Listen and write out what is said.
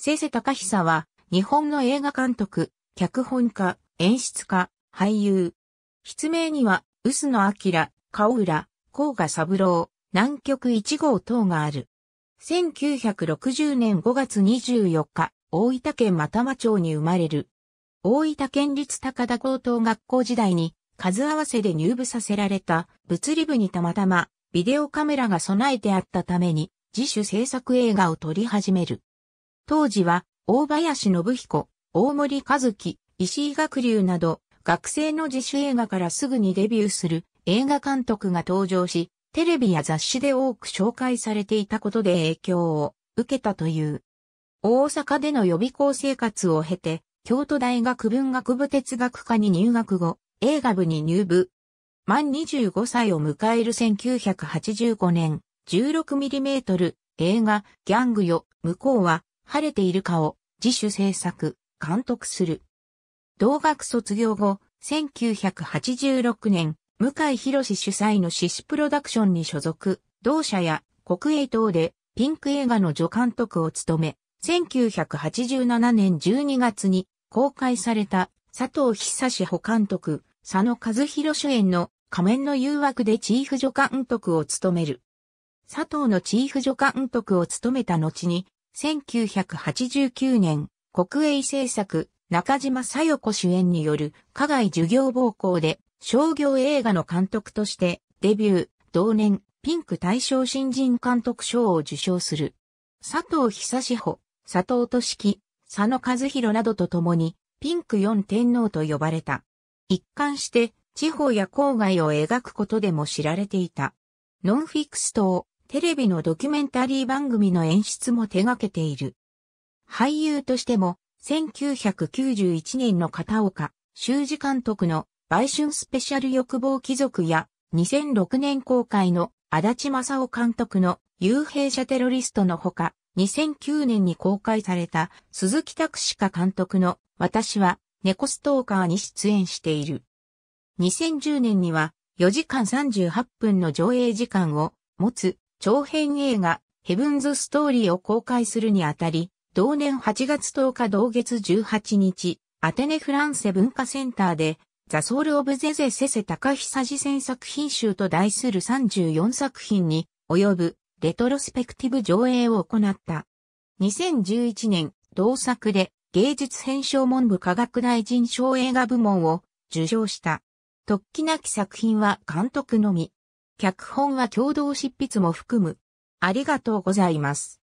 瀬瀬隆久は、日本の映画監督、脚本家、演出家、俳優。筆名には、臼野明、河浦、甲賀三郎、南極一号等がある。1960年5月24日、大分県又間町に生まれる。大分県立高田高等学校時代に、数合わせで入部させられた物理部にたまたまビデオカメラが備えてあったために自主制作映画を撮り始める。当時は、大林信彦、大森和樹、石井学流など、学生の自主映画からすぐにデビューする映画監督が登場し、テレビや雑誌で多く紹介されていたことで影響を受けたという。大阪での予備校生活を経て、京都大学文学部哲学科に入学後、映画部に入部。満25歳を迎える1985年、16mm 映画、ギャングよ、向こうは、晴れているかを自主制作、監督する。同学卒業後、1986年、向井博主催のシシプロダクションに所属、同社や国営等でピンク映画の助監督を務め、1987年12月に公開された佐藤久志保監督、佐野和弘主演の仮面の誘惑でチーフ助監督を務める。佐藤のチーフ助監督を務めた後に、1989年、国営政策、中島さよ子主演による、加害授業暴行で、商業映画の監督として、デビュー、同年、ピンク大賞新人監督賞を受賞する。佐藤久志穂、佐藤俊樹、佐野和弘などと共に、ピンク四天皇と呼ばれた。一貫して、地方や郊外を描くことでも知られていた。ノンフィクスを、テレビのドキュメンタリー番組の演出も手掛けている。俳優としても、1991年の片岡修二監督の売春スペシャル欲望貴族や、2006年公開の足立正夫監督の幽閉者テロリストのほか、2009年に公開された鈴木拓司家監督の私は猫ストーカーに出演している。2010年には4時間38分の上映時間を持つ長編映画、ヘブンズ・ストーリーを公開するにあたり、同年8月10日同月18日、アテネ・フランセ文化センターで、ザ・ソウル・オブ・ゼゼ・セセ・タカヒサ次戦作品集と題する34作品に及ぶレトロスペクティブ上映を行った。2011年、同作で芸術編賞文部科学大臣賞映画部門を受賞した。突起なき作品は監督のみ、脚本は共同執筆も含む。ありがとうございます。